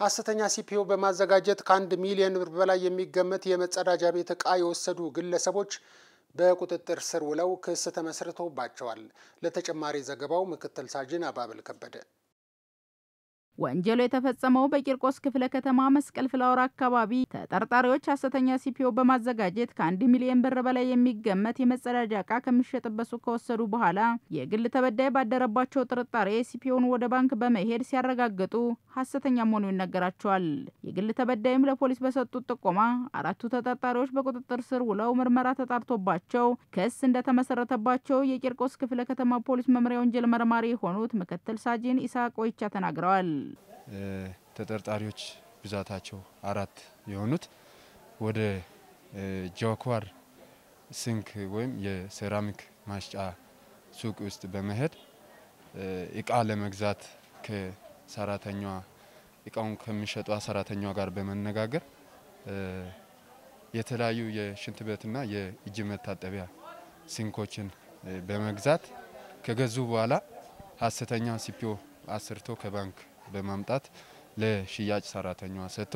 ሐሰተኛ ሲፒዮ በማዘጋጀት ከአንድ ሚሊዮን ብር በላይ የሚገመት የመጸዳጃ ቤት ዕቃ የወሰዱ ግለሰቦች በቁጥጥር ስር ውለው ክስ ተመስርቶባቸዋል። ለተጨማሪ ዘገባው ምክትል ሳጅን አባብል ከበደ ወንጀሉ የተፈጸመው በቂርቆስ ክፍለ ከተማ መስቀል ፍላወር አካባቢ ተጠርጣሪዎች ሐሰተኛ ሲፒዮ በማዘጋጀት ከአንድ ሚሊዮን ብር በላይ የሚገመት የመጸዳጃ ዕቃ ከሚሸጥበት ሱቅ ከወሰዱ በኋላ የግል ተበዳይ ባደረባቸው ጥርጣሬ ሲፒዮን ወደ ባንክ በመሄድ ሲያረጋግጡ ሐሰተኛ መሆኑ ይነገራቸዋል። የግል ተበዳይም ለፖሊስ በሰጡት ጥቆማ አራቱ ተጠርጣሪዎች በቁጥጥር ስር ውለው ምርመራ ተጣርቶባቸው ክስ እንደተመሰረተባቸው የቂርቆስ ክፍለ ከተማ ፖሊስ መምሪያ ወንጀል መርማሪ የሆኑት ምክትል ሳጂን ኢሳ ቆይቻ ተናግረዋል። ተጠርጣሪዎች ብዛታቸው አራት የሆኑት ወደ ጃኳር ስንክ ወይም የሴራሚክ ማሽጫ ሱቅ ውስጥ በመሄድ እቃ ለመግዛት ከሰራተኛዋ እቃውን ከሚሸጧ ሰራተኛዋ ጋር በመነጋገር የተለያዩ የሽንት ቤትና የእጅ መታጠቢያ ሲንኮችን በመግዛት ከገዙ በኋላ ሀሰተኛ ሲፒዮ አስርቶ ከባንክ በማምጣት ለሽያጭ ሰራተኛ ሰጥቶ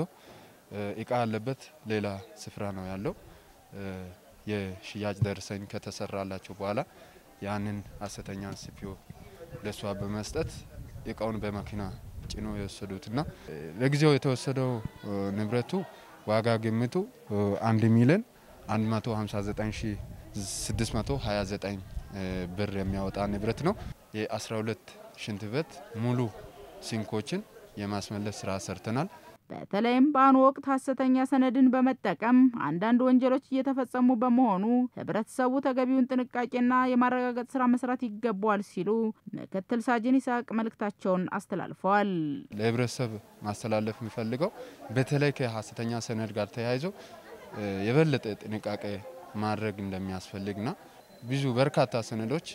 እቃ ያለበት ሌላ ስፍራ ነው ያለው። የሽያጭ ደርሰኝ ከተሰራላቸው በኋላ ያንን ሀሰተኛ ሲፒዮ ለእሷ በመስጠት እቃውን በመኪና ጭኖ የወሰዱትና ለጊዜው የተወሰደው ንብረቱ ዋጋ ግምቱ አንድ ሚሊዮን 159629 ብር የሚያወጣ ንብረት ነው። የ12 ሽንት ቤት ሙሉ ሲንኮችን የማስመለስ ስራ ሰርተናል። በተለይም በአሁኑ ወቅት ሀሰተኛ ሰነድን በመጠቀም አንዳንድ ወንጀሎች እየተፈጸሙ በመሆኑ ህብረተሰቡ ተገቢውን ጥንቃቄና የማረጋገጥ ስራ መስራት ይገባዋል ሲሉ ምክትል ሳጅን ይስሐቅ መልእክታቸውን አስተላልፈዋል። ለህብረተሰብ ማስተላለፍ የሚፈልገው በተለይ ከሀሰተኛ ሰነድ ጋር ተያይዞ የበለጠ ጥንቃቄ ማድረግ እንደሚያስፈልግና ብዙ በርካታ ሰነዶች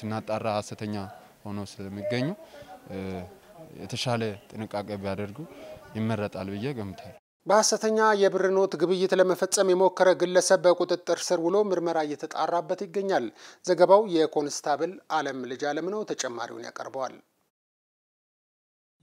ስናጣራ ሀሰተኛ ሆነው ስለሚገኙ የተሻለ ጥንቃቄ ቢያደርጉ ይመረጣል ብዬ ገምታል። በሐሰተኛ የብር ኖት ግብይት ለመፈጸም የሞከረ ግለሰብ በቁጥጥር ስር ውሎ ምርመራ እየተጣራበት ይገኛል። ዘገባው የኮንስታብል አለም ልጅ አለም ነው። ተጨማሪውን ያቀርበዋል።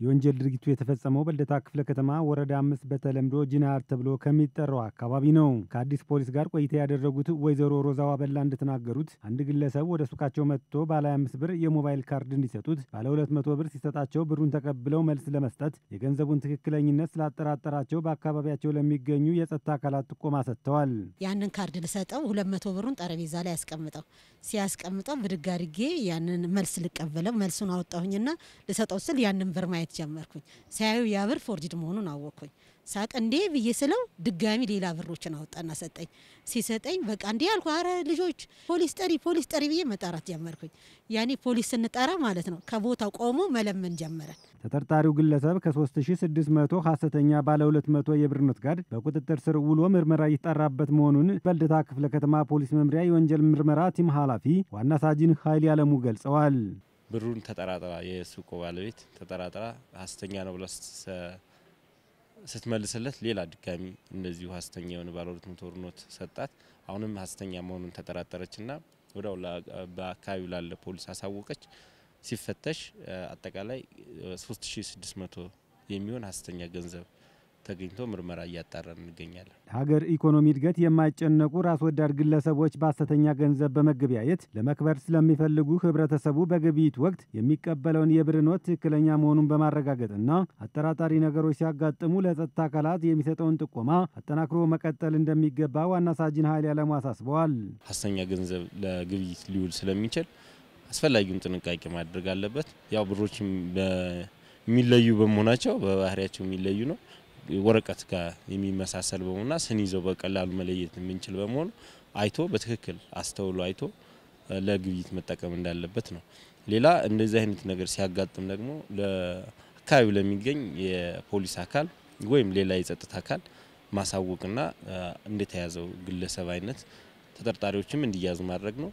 የወንጀል ድርጊቱ የተፈጸመው በልደታ ክፍለ ከተማ ወረዳ አምስት በተለምዶ ጂናር ተብሎ ከሚጠራው አካባቢ ነው። ከአዲስ ፖሊስ ጋር ቆይታ ያደረጉት ወይዘሮ ሮዛ በላ እንደተናገሩት አንድ ግለሰብ ወደ ሱቃቸው መጥቶ ባለ 25 ብር የሞባይል ካርድ እንዲሰጡት ባለ 200 ብር ሲሰጣቸው ብሩን ተቀብለው መልስ ለመስጠት የገንዘቡን ትክክለኝነት ስላጠራጠራቸው በአካባቢያቸው ለሚገኙ የጸጥታ አካላት ጥቆማ ሰጥተዋል። ያንን ካርድ ልሰጠው 200 ብሩን ጠረጴዛ ላይ ያስቀምጠው ሲያስቀምጠው ብድግ አድርጌ ያንን መልስ ልቀበለው መልሱን አወጣሁኝና ልሰጠው ስል ያንን ብር ማየት ማየት ጀመርኩኝ። ሳያዩ ያ ብር ፎርጅድ መሆኑን አወቅኩኝ። ሳቅ እንዴ ብዬ ስለው ድጋሚ ሌላ ብሮችን አወጣና ሰጠኝ። ሲሰጠኝ በቃ እንዴ አልኩ። አረ ልጆች ፖሊስ ጠሪ፣ ፖሊስ ጠሪ ብዬ መጣራት ጀመርኩኝ። ያኔ ፖሊስ ስንጠራ ማለት ነው ከቦታው ቆሞ መለመን ጀመረን። ተጠርጣሪው ግለሰብ ከ3600 ሐሰተኛ ባለ 200 የብር ኖት ጋር በቁጥጥር ስር ውሎ ምርመራ እየተጣራበት መሆኑን በልደታ ክፍለ ከተማ ፖሊስ መምሪያ የወንጀል ምርመራ ቲም ኃላፊ ዋና ሳጅን ኃይል ያለሙ ገልጸዋል። ብሩን ተጠራጥራ የሱቁ ባለቤት ተጠራጥራ ሀሰተኛ ነው ብላ ስትመልስለት ሌላ ድጋሚ እንደዚሁ ሀሰተኛ የሆነ ባለሁለት መቶ ኖት ሰጣት። አሁንም ሀሰተኛ መሆኑን ተጠራጠረችና ወዲያው በአካባቢው ላለ ፖሊስ አሳወቀች። ሲፈተሽ አጠቃላይ 3600 የሚሆን ሀሰተኛ ገንዘብ ተገኝቶ ምርመራ እያጣራን እንገኛለን። ሀገር ኢኮኖሚ እድገት የማይጨነቁ ራስ ወዳድ ግለሰቦች በሐሰተኛ ገንዘብ በመገበያየት ለመክበር ስለሚፈልጉ ህብረተሰቡ በግብይት ወቅት የሚቀበለውን የብር ኖት ትክክለኛ መሆኑን በማረጋገጥና አጠራጣሪ ነገሮች ሲያጋጥሙ ለጸጥታ አካላት የሚሰጠውን ጥቆማ አጠናክሮ መቀጠል እንደሚገባ ዋና ሳጅን ኃይል ያለሙ አሳስበዋል። ሐሰተኛ ገንዘብ ለግብይት ሊውል ስለሚችል አስፈላጊውን ጥንቃቄ ማድረግ አለበት። ያው ብሮች የሚለዩ በመሆናቸው በባህሪያቸው የሚለዩ ነው። ወረቀት ጋር የሚመሳሰል በመሆኑና ስን ይዘው በቀላሉ መለየት የምንችል በመሆኑ አይቶ በትክክል አስተውሎ አይቶ ለግብይት መጠቀም እንዳለበት ነው። ሌላ እንደዚህ አይነት ነገር ሲያጋጥም ደግሞ ለአካባቢው ለሚገኝ የፖሊስ አካል ወይም ሌላ የጸጥታ አካል ማሳወቅና እንደተያዘው ግለሰብ አይነት ተጠርጣሪዎችም እንዲያዙ ማድረግ ነው።